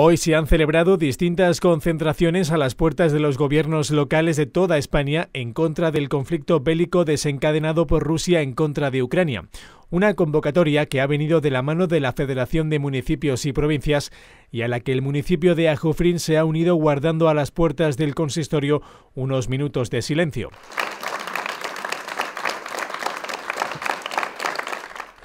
Hoy se han celebrado distintas concentraciones a las puertas de los gobiernos locales de toda España en contra del conflicto bélico desencadenado por Rusia en contra de Ucrania. Una convocatoria que ha venido de la mano de la Federación de Municipios y Provincias y a la que el municipio de Ajufrín se ha unido guardando a las puertas del consistorio unos minutos de silencio.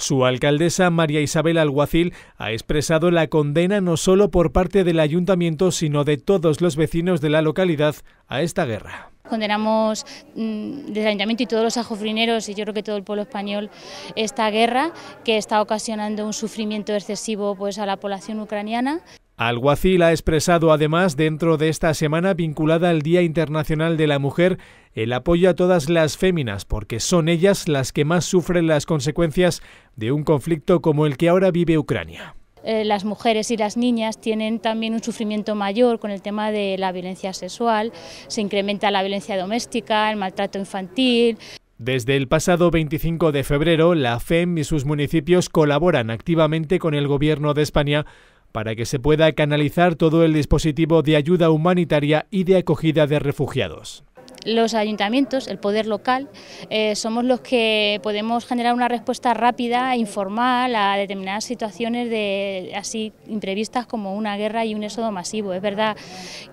Su alcaldesa María Isabel Alguacil ha expresado la condena no solo por parte del ayuntamiento, sino de todos los vecinos de la localidad a esta guerra. Condenamos mm, desde el Ayuntamiento y todos los ajofrineros y yo creo que todo el pueblo español esta guerra que está ocasionando un sufrimiento excesivo pues, a la población ucraniana. Alguacil ha expresado además dentro de esta semana vinculada al Día Internacional de la Mujer el apoyo a todas las féminas porque son ellas las que más sufren las consecuencias de un conflicto como el que ahora vive Ucrania. Eh, las mujeres y las niñas tienen también un sufrimiento mayor con el tema de la violencia sexual, se incrementa la violencia doméstica, el maltrato infantil. Desde el pasado 25 de febrero, la FEM y sus municipios colaboran activamente con el Gobierno de España para que se pueda canalizar todo el dispositivo de ayuda humanitaria y de acogida de refugiados los ayuntamientos, el poder local, eh, somos los que podemos generar una respuesta rápida e informal a determinadas situaciones de, así imprevistas como una guerra y un éxodo masivo. Es verdad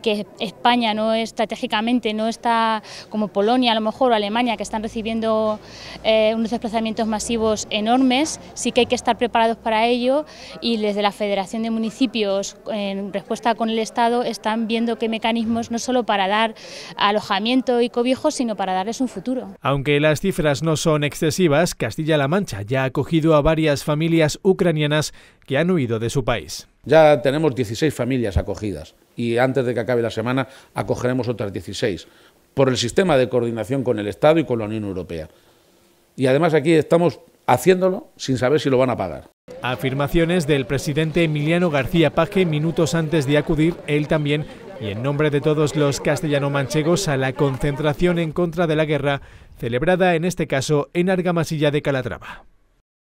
que España no estratégicamente no está como Polonia a lo mejor o Alemania que están recibiendo eh, unos desplazamientos masivos enormes, sí que hay que estar preparados para ello y desde la Federación de Municipios en respuesta con el Estado están viendo qué mecanismos no solo para dar alojamiento y cobijo, sino para darles un futuro. Aunque las cifras no son excesivas, Castilla-La Mancha ya ha acogido a varias familias ucranianas que han huido de su país. Ya tenemos 16 familias acogidas y antes de que acabe la semana acogeremos otras 16 por el sistema de coordinación con el Estado y con la Unión Europea. Y además aquí estamos haciéndolo sin saber si lo van a pagar. Afirmaciones del presidente Emiliano García Paje minutos antes de acudir él también y en nombre de todos los castellano-manchegos a la concentración en contra de la guerra, celebrada en este caso en Argamasilla de Calatrava.